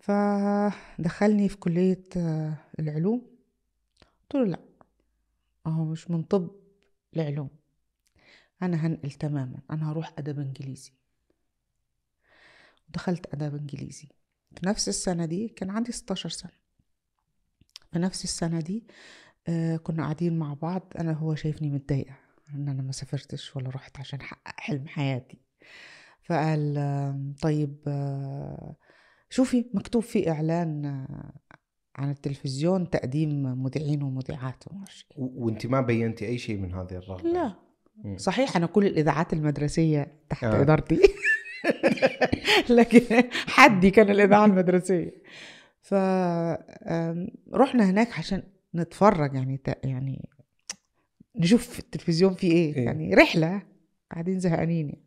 فدخلني في كلية آه، العلوم قلت له لا أهو مش من طب لعلوم أنا هنقل تماما أنا هروح أدب إنجليزي ودخلت أدب إنجليزي في نفس السنة دي كان عندي 16 سنة في نفس السنة دي آه، كنا قاعدين مع بعض أنا هو شايفني متضايقة إن أنا ما سافرتش ولا رحت عشان أحقق حلم حياتي فقال طيب آه، شوفي مكتوب في إعلان آه، عن التلفزيون تقديم مذيعين ومذيعات وانت ما بينتي أي شيء من هذه الرغبة لا صحيح أنا كل الإذاعات المدرسية تحت آه. إدارتي لكن حدي كان الإذاعة المدرسية فرحنا هناك عشان نتفرج يعني يعني نشوف التلفزيون في ايه, إيه؟ يعني رحله قاعدين زهقانين يعني.